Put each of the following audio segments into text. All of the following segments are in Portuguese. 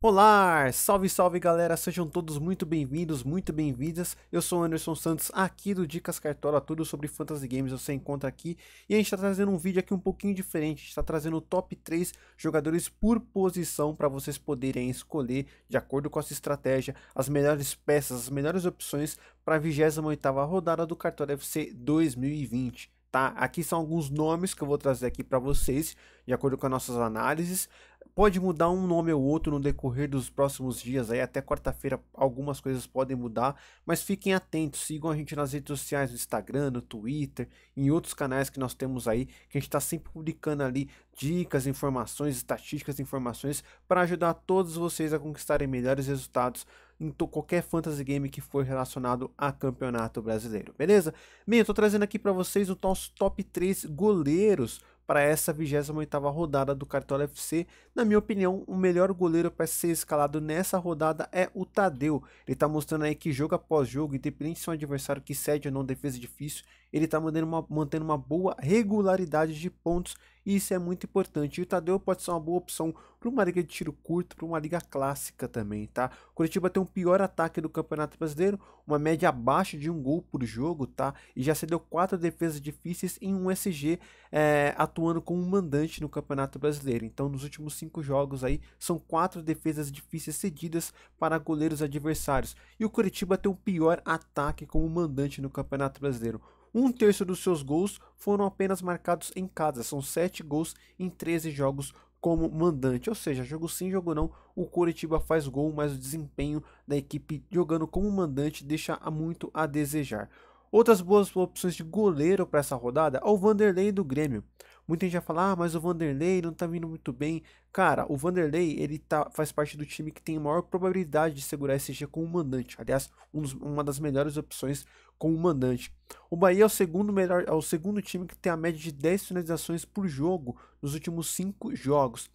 Olá, salve salve galera, sejam todos muito bem-vindos, muito bem-vindas. Eu sou Anderson Santos, aqui do Dicas Cartola, tudo sobre fantasy games você encontra aqui. E a gente está trazendo um vídeo aqui um pouquinho diferente, está trazendo o top 3 jogadores por posição para vocês poderem escolher, de acordo com a sua estratégia, as melhores peças, as melhores opções para a 28 rodada do Cartola FC 2020 tá? Aqui são alguns nomes que eu vou trazer aqui para vocês, de acordo com as nossas análises. Pode mudar um nome ou outro no decorrer dos próximos dias, aí até quarta-feira algumas coisas podem mudar, mas fiquem atentos, sigam a gente nas redes sociais, no Instagram, no Twitter, em outros canais que nós temos aí, que a gente está sempre publicando ali dicas, informações, estatísticas, informações para ajudar todos vocês a conquistarem melhores resultados em qualquer fantasy game que for relacionado a campeonato brasileiro, beleza? Bem, eu estou trazendo aqui para vocês o nosso top 3 goleiros para essa 28 rodada do Cartola FC. Na minha opinião, o melhor goleiro para ser escalado nessa rodada é o Tadeu. Ele está mostrando aí que jogo após jogo, independente se é um adversário que cede ou não defesa é difícil, ele está mantendo uma, mantendo uma boa regularidade de pontos e isso é muito importante. E o Tadeu pode ser uma boa opção para uma liga de tiro curto, para uma liga clássica também, tá? O Curitiba tem o um pior ataque do Campeonato Brasileiro, uma média abaixo de um gol por jogo, tá? E já cedeu quatro defesas difíceis em um SG é, eh, atuando como mandante no Campeonato Brasileiro. Então, nos últimos cinco jogos aí, são quatro defesas difíceis cedidas para goleiros adversários. E o Curitiba tem o um pior ataque como mandante no Campeonato Brasileiro. Um terço dos seus gols foram apenas marcados em casa, são 7 gols em 13 jogos como mandante. Ou seja, jogo sim, jogo não, o Coritiba faz gol, mas o desempenho da equipe jogando como mandante deixa muito a desejar. Outras boas opções de goleiro para essa rodada é o Vanderlei do Grêmio. Muita gente vai falar, ah, mas o Vanderlei não tá vindo muito bem. Cara, o Vanderlei, ele tá, faz parte do time que tem maior probabilidade de segurar esse G o mandante. Aliás, um dos, uma das melhores opções o mandante. O Bahia é o segundo melhor, é o segundo time que tem a média de 10 finalizações por jogo nos últimos 5 jogos.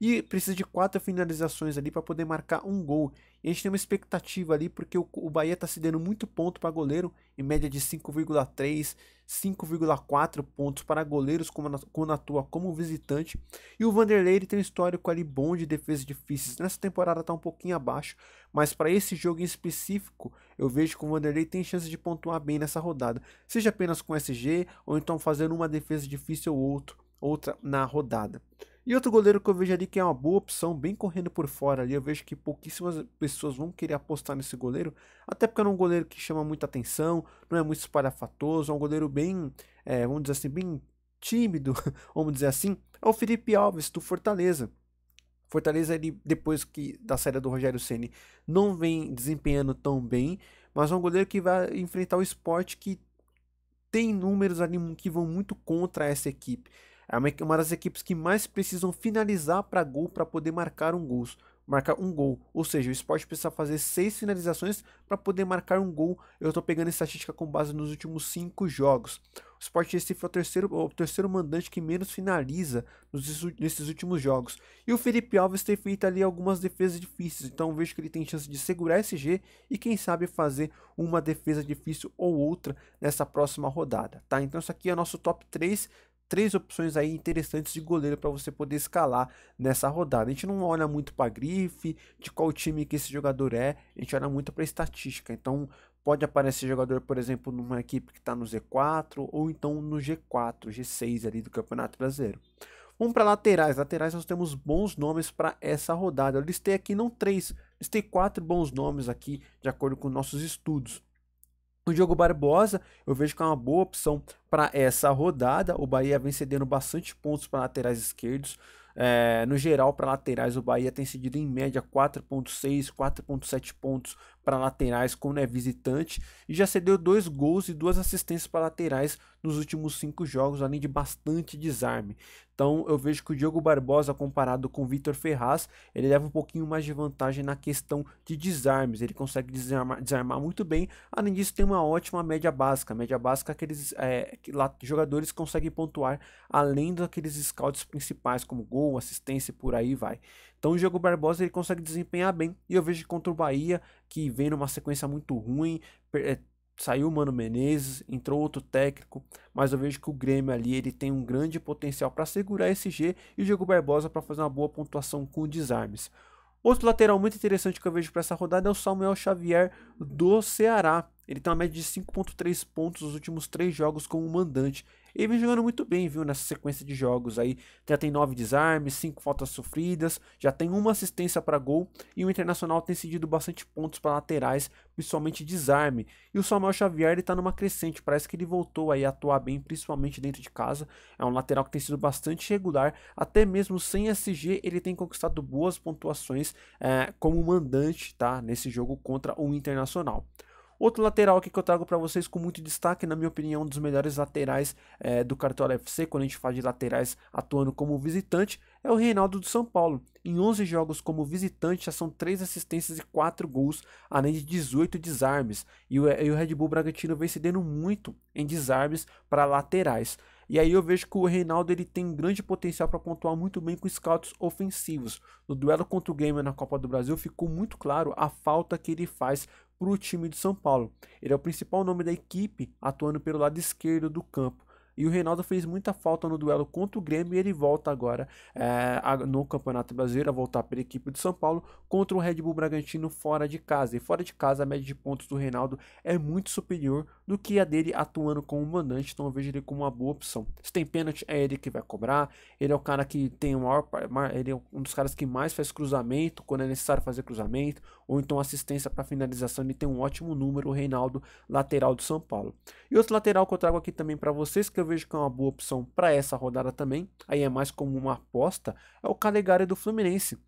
E precisa de quatro finalizações ali para poder marcar um gol. E a gente tem uma expectativa ali, porque o, Bahia está cedendo muito ponto para goleiro, em média de 5,3, 5,4 pontos para goleiros, como na, quando atua como visitante. E o Vanderlei tem um histórico ali bom de defesas difíceis. Nessa temporada está um pouquinho abaixo, mas para esse jogo em específico, eu vejo que o Vanderlei tem chance de pontuar bem nessa rodada, seja apenas com SG ou então fazendo uma defesa difícil ou outro, outra na rodada. E outro goleiro que eu vejo ali que é uma boa opção, bem correndo por fora ali, eu vejo que pouquíssimas pessoas vão querer apostar nesse goleiro, até porque é um goleiro que chama muita atenção, não é muito espalhafatoso, é um goleiro bem, é, vamos dizer assim, bem tímido, vamos dizer assim, é o Felipe Alves do Fortaleza. Fortaleza ele depois que da saída do Rogério Ceni não vem desempenhando tão bem, mas é um goleiro que vai enfrentar o esporte que tem números ali que vão muito contra essa equipe. É uma das equipes que mais precisam finalizar para gol para poder marcar um gol. Marcar um gol. Ou seja, o esporte precisa fazer seis finalizações para poder marcar um gol. Eu estou pegando estatística com base nos últimos cinco jogos. O Sport Recife é o terceiro, o terceiro mandante que menos finaliza nos, nesses últimos jogos. E o Felipe Alves tem feito ali algumas defesas difíceis, então vejo que ele tem chance de segurar esse G e quem sabe fazer uma defesa difícil ou outra nessa próxima rodada, tá? Então isso aqui é nosso top 3 três opções aí interessantes de goleiro para você poder escalar nessa rodada. A gente não olha muito para grife, de qual time que esse jogador é, a gente olha muito para estatística. Então, pode aparecer jogador, por exemplo, numa equipe que está no Z4 ou então no G4, G6 ali do Campeonato Brasileiro. Vamos para laterais. Laterais nós temos bons nomes para essa rodada. Eu listei aqui não três, listei quatro bons nomes aqui de acordo com nossos estudos. O Diogo Barbosa, eu vejo que é uma boa opção para essa rodada. O Bahia vem cedendo bastante pontos para laterais esquerdos. É, no geral, para laterais, o Bahia tem cedido em média 4,6, 4,7 pontos para laterais quando é né, visitante e já cedeu dois gols e duas assistências para laterais nos últimos cinco jogos, além de bastante desarme. Então eu vejo que o Diogo Barbosa, comparado com o Vitor Ferraz, ele leva um pouquinho mais de vantagem na questão de desarmes. Ele consegue desarmar, desarmar muito bem. Além disso, tem uma ótima média básica. Média básica aqueles é, jogadores conseguem pontuar além daqueles scouts principais, como gol, assistência e por aí vai. Então o Diego Barbosa ele consegue desempenhar bem. E eu vejo contra o Bahia, que vem numa sequência muito ruim, é, saiu o Mano Menezes, entrou outro técnico, mas eu vejo que o Grêmio ali ele tem um grande potencial para segurar esse G e o Diego Barbosa para fazer uma boa pontuação com desarmes. Outro lateral muito interessante que eu vejo para essa rodada é o Samuel Xavier do Ceará. Ele tem uma média de 5.3 pontos nos últimos 3 jogos como mandante. Ele vem jogando muito bem, viu, nessa sequência de jogos aí. Já tem nove desarmes, cinco faltas sofridas, já tem uma assistência para gol e o Internacional tem cedido bastante pontos para laterais, principalmente desarme. E o Samuel Xavier ele tá numa crescente, parece que ele voltou aí a atuar bem, principalmente dentro de casa. É um lateral que tem sido bastante regular, até mesmo sem SG ele tem conquistado boas pontuações é, como mandante, tá, nesse jogo contra o Internacional. Outro lateral aqui que eu trago para vocês com muito destaque, na minha opinião, é um dos melhores laterais é, do Cartola FC, quando a gente fala de laterais atuando como visitante, é o Reinaldo do São Paulo. Em 11 jogos como visitante, já são 3 assistências e 4 gols, além de 18 desarmes. E o, e o Red Bull Bragantino vem cedendo muito em desarmes para laterais. E aí eu vejo que o Reinaldo ele tem grande potencial para pontuar muito bem com scouts ofensivos. No duelo contra o Gamer na Copa do Brasil ficou muito claro a falta que ele faz para o time do São Paulo. Ele é o principal nome da equipe, atuando pelo lado esquerdo do campo. E o Reinaldo fez muita falta no duelo contra o Grêmio e ele volta agora é, a, no Campeonato Brasileiro, a voltar pela equipe de São Paulo contra o Red Bull Bragantino fora de casa. E fora de casa, a média de pontos do Reinaldo é muito superior do que a dele atuando como mandante, então eu vejo ele como uma boa opção. Se tem pênalti, é ele que vai cobrar. Ele é o cara que tem o maior. Ele é um dos caras que mais faz cruzamento quando é necessário fazer cruzamento, ou então assistência para finalização. Ele tem um ótimo número, o Reinaldo, lateral do São Paulo. E outro lateral que eu trago aqui também para vocês, que eu vejo que é uma boa opção para essa rodada também, aí é mais como uma aposta, é o Calegari do Fluminense.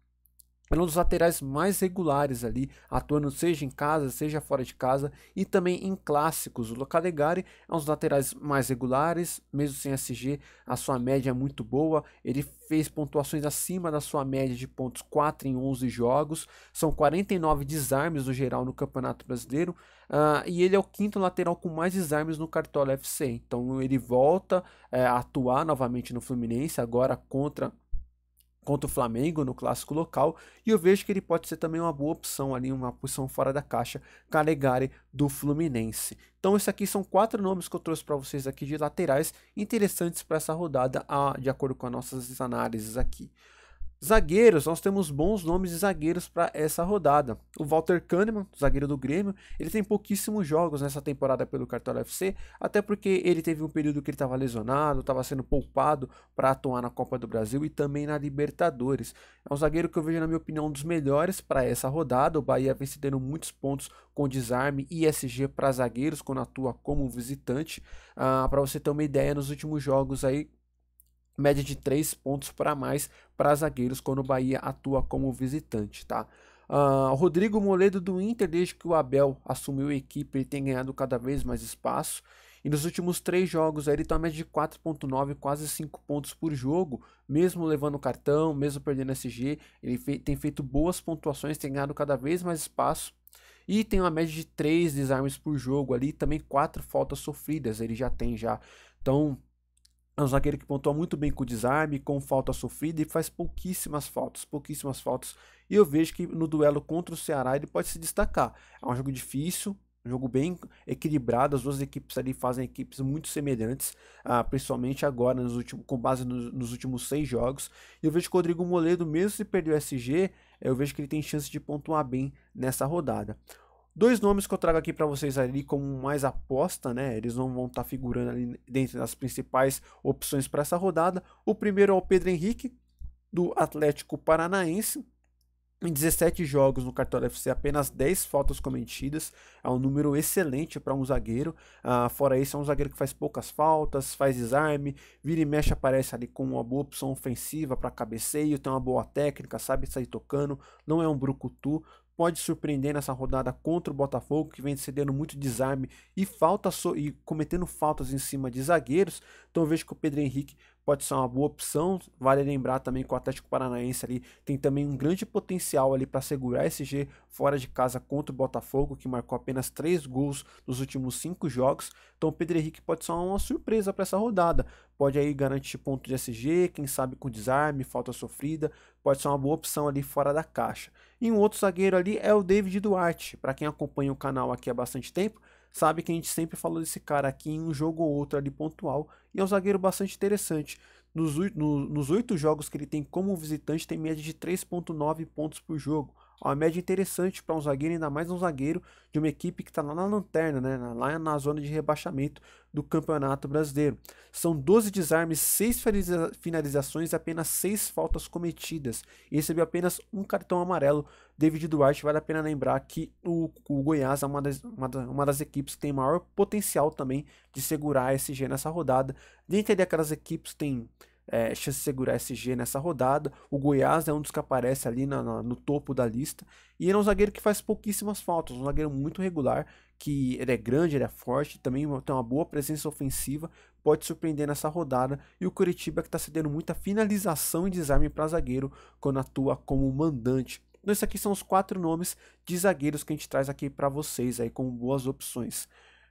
Ele é um dos laterais mais regulares ali, atuando seja em casa, seja fora de casa e também em clássicos. O Calegari é um dos laterais mais regulares, mesmo sem SG, a sua média é muito boa. Ele fez pontuações acima da sua média de pontos 4 em 11 jogos. São 49 desarmes no geral no Campeonato Brasileiro. Uh, e ele é o quinto lateral com mais desarmes no Cartola FC. Então ele volta eh, a atuar novamente no Fluminense, agora contra contra o Flamengo no clássico local, e eu vejo que ele pode ser também uma boa opção ali, uma posição fora da caixa, Calegari do Fluminense. Então esses aqui são quatro nomes que eu trouxe para vocês aqui de laterais interessantes para essa rodada, ah, de acordo com as nossas análises aqui. Zagueiros, nós temos bons nomes de zagueiros para essa rodada. O Walter Kahneman, zagueiro do Grêmio, ele tem pouquíssimos jogos nessa temporada pelo Cartola FC, até porque ele teve um período que ele estava lesionado, estava sendo poupado para atuar na Copa do Brasil e também na Libertadores. É um zagueiro que eu vejo, na minha opinião, um dos melhores para essa rodada. O Bahia vem dando muitos pontos com desarme e SG para zagueiros quando atua como visitante. Ah, para você ter uma ideia, nos últimos jogos aí, média de 3 pontos para mais para zagueiros quando o Bahia atua como visitante, tá? Uh, Rodrigo Moledo do Inter, desde que o Abel assumiu a equipe, ele tem ganhado cada vez mais espaço. E nos últimos três jogos ele está média de 4.9, quase 5 pontos por jogo, mesmo levando cartão, mesmo perdendo SG, ele fe tem feito boas pontuações, tem ganhado cada vez mais espaço. E tem uma média de 3 desarmes por jogo ali, também quatro faltas sofridas ele já tem já. Então, é um zagueiro que pontua muito bem com desarme, com falta sofrida e faz pouquíssimas faltas, pouquíssimas faltas. E eu vejo que no duelo contra o Ceará ele pode se destacar. É um jogo difícil, um jogo bem equilibrado, as duas equipes ali fazem equipes muito semelhantes, ah, principalmente agora, nos últimos, com base nos, nos últimos seis jogos. E eu vejo que o Rodrigo Moledo, mesmo se perder o SG, eu vejo que ele tem chance de pontuar bem nessa rodada. Dois nomes que eu trago aqui para vocês ali como mais aposta, né? Eles não vão estar tá figurando ali dentro das principais opções para essa rodada. O primeiro é o Pedro Henrique, do Atlético Paranaense. Em 17 jogos no Cartola FC, apenas 10 faltas cometidas. É um número excelente para um zagueiro. Ah, fora isso, é um zagueiro que faz poucas faltas, faz desarme, vira e mexe, aparece ali com uma boa opção ofensiva para cabeceio, tem uma boa técnica, sabe sair tocando. Não é um brucutu, pode surpreender nessa rodada contra o Botafogo, que vem cedendo muito desarme e, falta so e cometendo faltas em cima de zagueiros. Então eu vejo que o Pedro Henrique pode ser uma boa opção. Vale lembrar também que o Atlético Paranaense ali tem também um grande potencial ali para segurar esse G fora de casa contra o Botafogo, que marcou apenas 3 gols nos últimos 5 jogos. Então o Pedro Henrique pode ser uma surpresa para essa rodada. Pode aí garantir ponto de SG, quem sabe com desarme, falta sofrida, pode ser uma boa opção ali fora da caixa. E um outro zagueiro ali é o David Duarte. Para quem acompanha o canal aqui há bastante tempo, sabe que a gente sempre falou desse cara aqui em um jogo ou outro ali pontual, e é um zagueiro bastante interessante. Nos, no, oito jogos que ele tem como visitante, tem média de 3,9 pontos por jogo, uma média interessante para um zagueiro, ainda mais um zagueiro de uma equipe que está lá na lanterna, né? lá na zona de rebaixamento do Campeonato Brasileiro. São 12 desarmes, 6 finalizações e apenas 6 faltas cometidas. E recebeu apenas um cartão amarelo. David Duarte, vale a pena lembrar que o, o Goiás é uma das, uma, uma das equipes que tem maior potencial também de segurar a SG nessa rodada. Dentre aquelas equipes tem é, chance de segurar SG nessa rodada. O Goiás é um dos que aparece ali na, na, no topo da lista. E ele é um zagueiro que faz pouquíssimas faltas, um zagueiro muito regular, que ele é grande, ele é forte, também tem uma boa presença ofensiva, pode surpreender nessa rodada. E o Curitiba que está cedendo muita finalização e desarme para zagueiro quando atua como mandante. Então, esses aqui são os quatro nomes de zagueiros que a gente traz aqui para vocês aí com boas opções.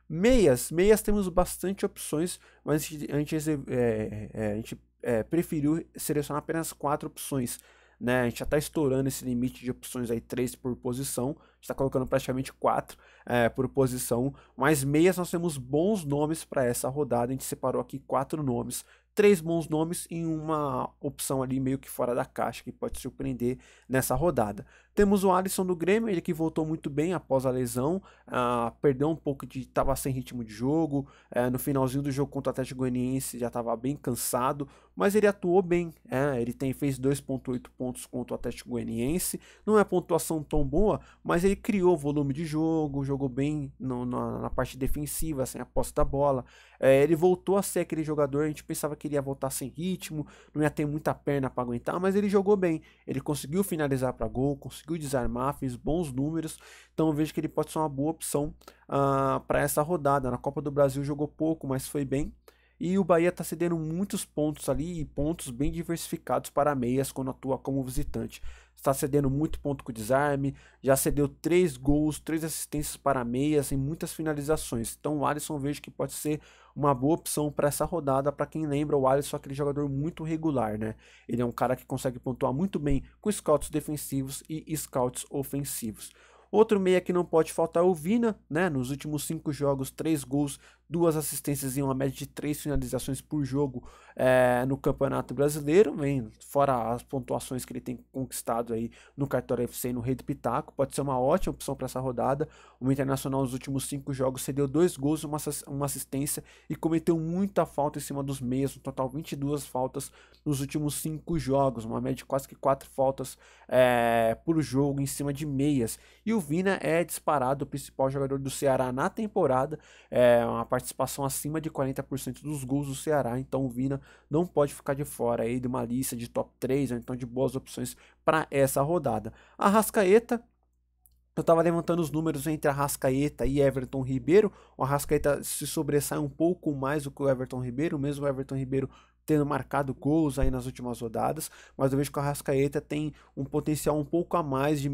Meias, meias temos bastante opções, mas a gente, a gente, é, é, a gente é, preferiu selecionar apenas quatro opções. Né? A gente já está estourando esse limite de opções aí, três por posição. A gente está colocando praticamente quatro é, por posição. Mas meias nós temos bons nomes para essa rodada. A gente separou aqui quatro nomes. Três bons nomes em uma opção ali meio que fora da caixa, que pode surpreender nessa rodada. Temos o Alisson do Grêmio, ele que voltou muito bem após a lesão, ah, perdeu um pouco de. estava sem ritmo de jogo, é, no finalzinho do jogo contra o Atlético Goianiense já estava bem cansado, mas ele atuou bem. É, ele tem, fez 2,8 pontos contra o Atlético Goianiense. Não é pontuação tão boa, mas ele criou volume de jogo, jogou bem no, na, na, parte defensiva, sem assim, a posse da bola. É, ele voltou a ser aquele jogador, a gente pensava que ele ia voltar sem ritmo, não ia ter muita perna para aguentar, mas ele jogou bem. Ele conseguiu finalizar para gol, conseguiu desarmar, fez bons números. Então eu vejo que ele pode ser uma boa opção uh, ah, para essa rodada. Na Copa do Brasil jogou pouco, mas foi bem. E o Bahia está cedendo muitos pontos ali e pontos bem diversificados para meias quando atua como visitante. Está cedendo muito ponto com desarme, já cedeu três gols, três assistências para meias em muitas finalizações. Então o Alisson vejo que pode ser uma boa opção para essa rodada. Para quem lembra, o Alisson é aquele jogador muito regular, né? Ele é um cara que consegue pontuar muito bem com scouts defensivos e scouts ofensivos. Outro meia que não pode faltar é o Vina, né? Nos últimos cinco jogos, três gols, duas assistências e uma média de três finalizações por jogo é, no Campeonato Brasileiro, vem fora as pontuações que ele tem conquistado aí no Cartório FC e no Rei do Pitaco, pode ser uma ótima opção para essa rodada. O Internacional nos últimos cinco jogos cedeu dois gols, uma, uma assistência e cometeu muita falta em cima dos meias, um total 22 faltas nos últimos cinco jogos, uma média de quase que quatro faltas é, por jogo em cima de meias. E o Vina é disparado o principal jogador do Ceará na temporada, é eh, uma participação acima de 40% dos gols do Ceará, então o Vina não pode ficar de fora aí de uma lista de top 3 ou então de boas opções para essa rodada. A Rascaeta eu estava levantando os números entre a Rascaeta e Everton Ribeiro. O Rascaeta se sobressai um pouco mais do que o Everton Ribeiro, mesmo o Everton Ribeiro tendo marcado gols aí nas últimas rodadas, mas eu vejo que o Arrascaeta tem um potencial um pouco a mais de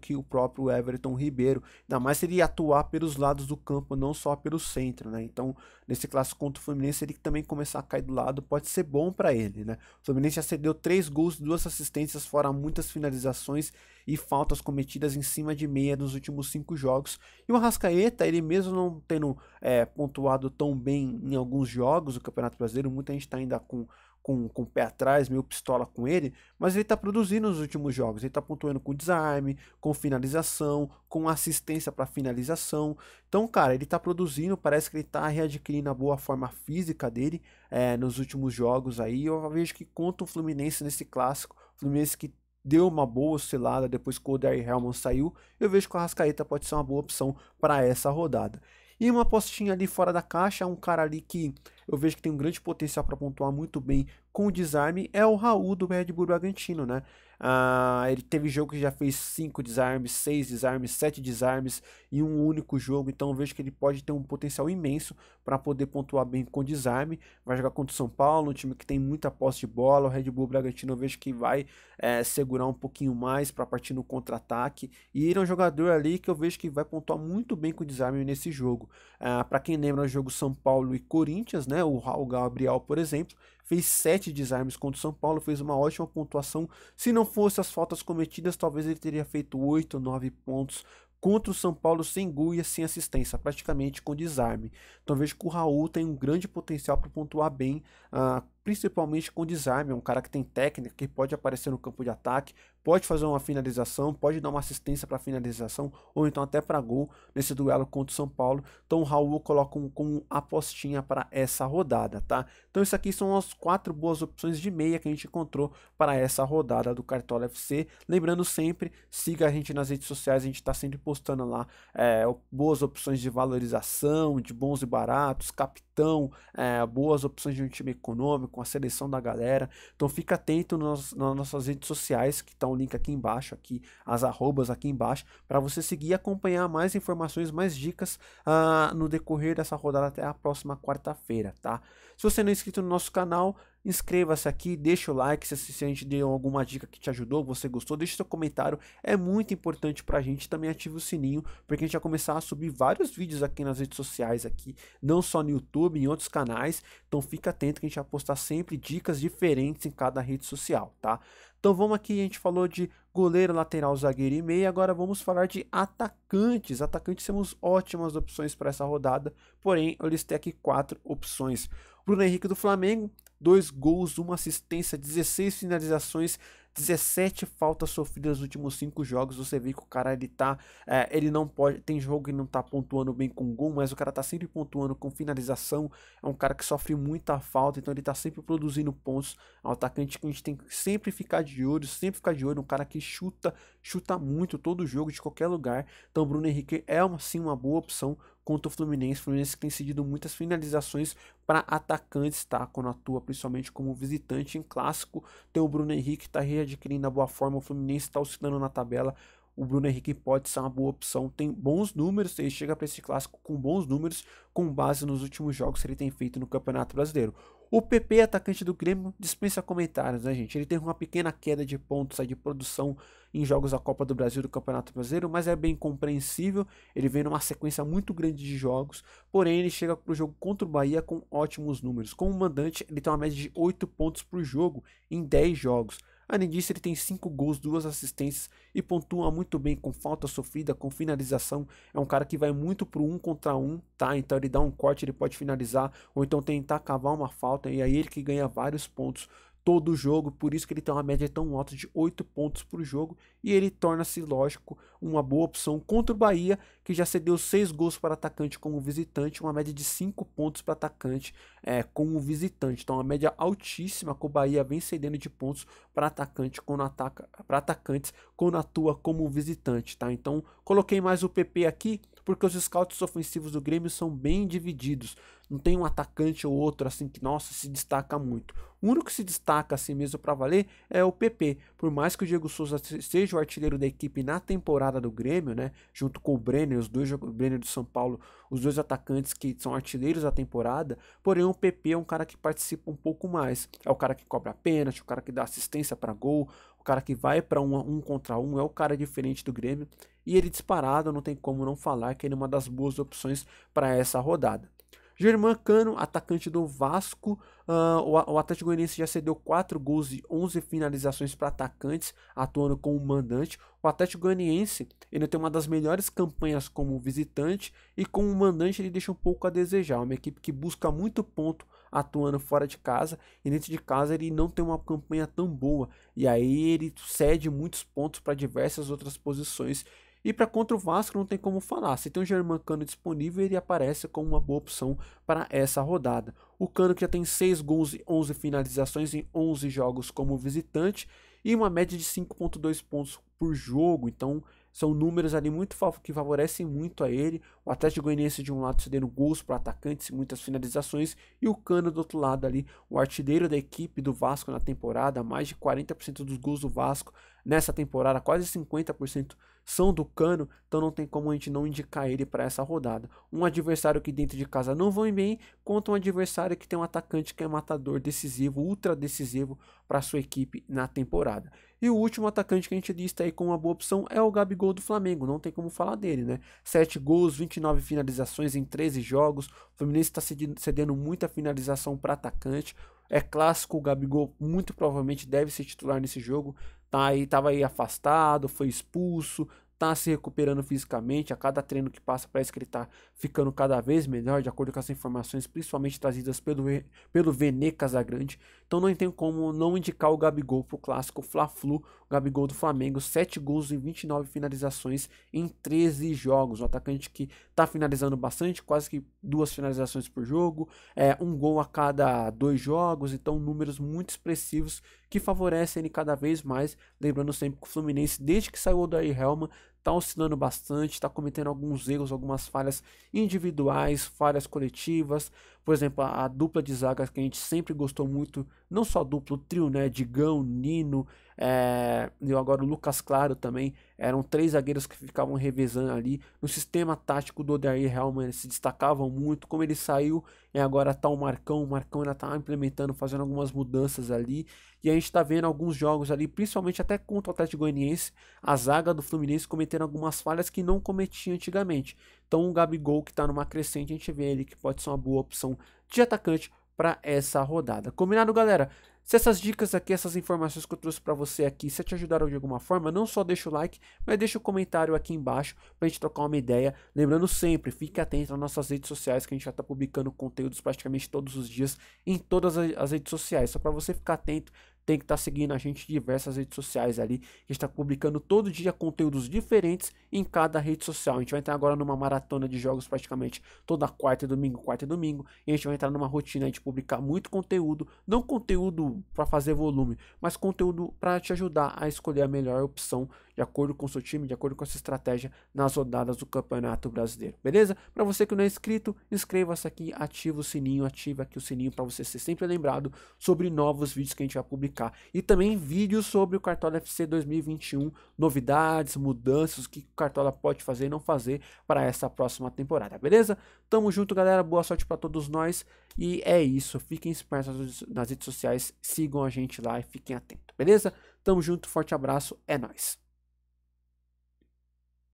que o próprio Everton Ribeiro, ainda mais se ele atuar pelos lados do campo, não só pelo centro, né? Então, nesse clássico contra o Fluminense, ele também começar a cair do lado pode ser bom para ele, né? O Fluminense já cedeu três gols, duas assistências, fora muitas finalizações e faltas cometidas em cima de meia nos últimos cinco jogos. E o Arrascaeta, ele mesmo não tendo é, pontuado tão bem em alguns jogos do Campeonato Brasileiro, muita gente está ainda com com, com o pé atrás, meio pistola com ele, mas ele está produzindo nos últimos jogos. Ele está pontuando com desarme, com finalização, com assistência para finalização. Então, cara, ele está produzindo, parece que ele está readquirindo a boa forma física dele é, nos últimos jogos aí. Eu vejo que conta o Fluminense nesse clássico, Fluminense que deu uma boa oscilada depois que o Darryl Helman saiu. Eu vejo que o Arrascaeta pode ser uma boa opção para essa rodada. E uma apostinha ali fora da caixa, um cara ali que eu vejo que tem um grande potencial para pontuar muito bem com o desarme, é o Raul do Red Bull Bragantino, né? Ah, ele teve jogo que já fez 5 desarmes, 6 desarmes, 7 desarmes em um único jogo, então eu vejo que ele pode ter um potencial imenso para poder pontuar bem com desarme. Vai jogar contra o São Paulo, um time que tem muita posse de bola. O Red Bull Bragantino eu vejo que vai é, segurar um pouquinho mais para partir no contra-ataque. E ele é um jogador ali que eu vejo que vai pontuar muito bem com desarme nesse jogo. É, para quem lembra o jogo São Paulo e Corinthians, né? O Raul Gabriel, por exemplo, fez sete desarmes contra o São Paulo, fez uma ótima pontuação. Se não fosse as faltas cometidas, talvez ele teria feito oito, nove pontos contra o São Paulo sem gol e sem assistência, praticamente com desarme. Então vejo que o Raul tem um grande potencial para pontuar bem ah, principalmente com desarme. É um cara que tem técnica, que pode aparecer no campo de ataque, pode fazer uma finalização, pode dar uma assistência para finalização, ou então até para gol nesse duelo contra o São Paulo. Então o Raul coloca um, como apostinha para essa rodada, tá? Então isso aqui são as quatro boas opções de meia que a gente encontrou para essa rodada do Cartola FC. Lembrando sempre, siga a gente nas redes sociais, a gente está sempre postando lá é, boas opções de valorização, de bons e baratos, capital capitão, é, boas opções de um time econômico, a seleção da galera. Então fica atento nos, nas nossas redes sociais, que estão tá o um link aqui embaixo, aqui as arrobas aqui embaixo, para você seguir e acompanhar mais informações, mais dicas uh, no decorrer dessa rodada até a próxima quarta-feira, tá? Se você não é inscrito no nosso canal, Inscreva-se aqui, deixa o like se, a gente deu alguma dica que te ajudou, você gostou, deixa seu comentário, é muito importante pra gente. Também ative o sininho, porque a gente vai começar a subir vários vídeos aqui nas redes sociais, aqui, não só no YouTube, em outros canais. Então fica atento que a gente vai postar sempre dicas diferentes em cada rede social, tá? Então vamos aqui, a gente falou de goleiro, lateral, zagueiro e meia. Agora vamos falar de atacantes. Atacantes temos ótimas opções para essa rodada, porém eu listei aqui quatro opções. Bruno Henrique do Flamengo, 2 gols, 1 assistência, 16 finalizações, 17 faltas sofridas nos últimos 5 jogos. Você vê que o cara ele tá. É, ele não pode. Tem jogo que não tá pontuando bem com gol, mas o cara tá sempre pontuando com finalização. É um cara que sofre muita falta, então ele tá sempre produzindo pontos. É um atacante que a gente tem que sempre ficar de olho, sempre ficar de olho. Um cara que chuta, chuta muito todo jogo, de qualquer lugar. Então o Bruno Henrique é uma, sim uma boa opção contra o Fluminense. O Fluminense tem cedido muitas finalizações para atacantes, tá? Quando atua principalmente como visitante em clássico. Tem então, o Bruno Henrique, está readquirindo a boa forma. O Fluminense está oscilando na tabela o Bruno Henrique pode ser uma boa opção. Tem bons números, ele chega para esse clássico com bons números, com base nos últimos jogos que ele tem feito no Campeonato Brasileiro. O PP, atacante do Grêmio, dispensa comentários, né, gente? Ele teve uma pequena queda de pontos aí, de produção em jogos da Copa do Brasil do Campeonato Brasileiro, mas é bem compreensível. Ele vem numa sequência muito grande de jogos, porém ele chega para o jogo contra o Bahia com ótimos números. Como mandante, ele tem uma média de 8 pontos por jogo em 10 jogos. Além disso, ele tem 5 gols, 2 assistências e pontua muito bem com falta sofrida, com finalização. É um cara que vai muito pro um contra um, tá? Então ele dá um corte, ele pode finalizar ou então tentar cavar uma falta e aí é ele que ganha vários pontos todo o jogo, por isso que ele tem uma média tão alta de 8 pontos por jogo e ele torna-se, lógico, uma boa opção contra o Bahia, que já cedeu 6 gols para atacante como visitante, uma média de 5 pontos para atacante é, como visitante. Então, uma média altíssima com o Bahia vem cedendo de pontos para atacante quando ataca, para atacantes quando atua como visitante, tá? Então, coloquei mais o PP aqui porque os scouts ofensivos do Grêmio são bem divididos. Não tem um atacante ou outro assim que, nossa, se destaca muito. O único que se destaca assim mesmo para valer é o PP. Por mais que o Diego Souza seja o artilheiro da equipe na temporada do Grêmio, né? Junto com o Brenner, os dois o Brenner do São Paulo, os dois atacantes que são artilheiros da temporada. Porém, o PP é um cara que participa um pouco mais. É o cara que cobra pênalti, o cara que dá assistência para gol, cara que vai para um, um contra um, é o cara diferente do Grêmio. E ele disparado, não tem como não falar que ele é uma das boas opções para essa rodada. Germán Cano, atacante do Vasco, uh, o, o Atlético Goianiense já cedeu 4 gols e 11 finalizações para atacantes, atuando como mandante. O Atlético Goianiense ele tem uma das melhores campanhas como visitante e como mandante ele deixa um pouco a desejar. É uma equipe que busca muito ponto atuando fora de casa e dentro de casa ele não tem uma campanha tão boa e aí ele cede muitos pontos para diversas outras posições e para contra o Vasco não tem como falar. Se tem um Cano disponível, ele aparece como uma boa opção para essa rodada. O Cano que já tem 6 gols e 11 finalizações em 11 jogos como visitante e uma média de 5.2 pontos por jogo. Então, são números ali muito que favorecem muito a ele. O Atlético Goianiense de um lado cedendo gols para atacantes, e muitas finalizações, e o Cano do outro lado ali, o artilheiro da equipe do Vasco na temporada, mais de 40% dos gols do Vasco nessa temporada, quase 50% são do cano então não tem como a gente não indicar ele para essa rodada. Um adversário que dentro de casa não vai bem, contra um adversário que tem um atacante que é matador decisivo, ultra decisivo para sua equipe na temporada. E o último atacante que a gente lista aí como uma boa opção é o Gabigol do Flamengo, não tem como falar dele, né? 7 gols, 29 finalizações em 13 jogos, o Fluminense está cedendo muita finalização para atacante, é clássico, o Gabigol muito provavelmente deve ser titular nesse jogo, tá aí, tava aí afastado, foi expulso, tá se recuperando fisicamente, a cada treino que passa parece que ele tá ficando cada vez melhor, de acordo com as informações principalmente trazidas pelo, pelo Vene Casagrande. Então não tem como não indicar o Gabigol pro clássico Fla-Flu, o Gabigol do Flamengo, 7 gols e 29 finalizações em 13 jogos, o atacante que tá finalizando bastante, quase que duas finalizações por jogo, é, um gol a cada dois jogos, então números muito expressivos que favorecem ele cada vez mais, lembrando sempre que o Fluminense, desde que saiu o Odair Helman, está oscilando bastante, está cometendo alguns erros, algumas falhas individuais, falhas coletivas. Por exemplo, a, a dupla de zagas que a gente sempre gostou muito, não só duplo, trio, né? Digão, Nino, é, e agora o Lucas Claro também. Eram três zagueiros que ficavam revezando ali. No sistema tático do Odair Helman, eles se destacavam muito. Como ele saiu, e agora tá o Marcão. O Marcão ainda tá implementando, fazendo algumas mudanças ali. E a gente tá vendo alguns jogos ali, principalmente até contra o Atlético Goianiense, a zaga do Fluminense cometendo algumas falhas que não cometia antigamente. Então o Gabigol, que tá numa crescente, a gente vê ele que pode ser uma boa opção de atacante para essa rodada. Combinado, galera? Se essas dicas aqui, essas informações que eu trouxe para você aqui, se te ajudaram de alguma forma, não só deixa o like, mas deixa o um comentário aqui embaixo para a gente trocar uma ideia. Lembrando sempre, fique atento às nossas redes sociais, que a gente já está publicando conteúdos praticamente todos os dias em todas as redes sociais. Só para você ficar atento, tem que estar tá seguindo a gente em diversas redes sociais ali. A gente está publicando todo dia conteúdos diferentes em cada rede social. A gente vai entrar agora numa maratona de jogos praticamente toda quarta e domingo, quarta e domingo. E a gente vai entrar numa rotina de publicar muito conteúdo, não conteúdo para fazer volume, mas conteúdo para te ajudar a escolher a melhor opção de acordo com o seu time, de acordo com a sua estratégia nas rodadas do Campeonato Brasileiro, beleza? Para você que não é inscrito, inscreva-se aqui, ativa o sininho, ativa aqui o sininho para você ser sempre lembrado sobre novos vídeos que a gente vai publicar e também vídeos sobre o Cartola FC 2021, novidades, mudanças, o que o Cartola pode fazer e não fazer para essa próxima temporada, beleza? Tamo junto, galera, boa sorte para todos nós e é isso, fiquem espertos nas redes sociais, sigam a gente lá e fiquem atentos, beleza? Tamo junto, forte abraço, é nóis!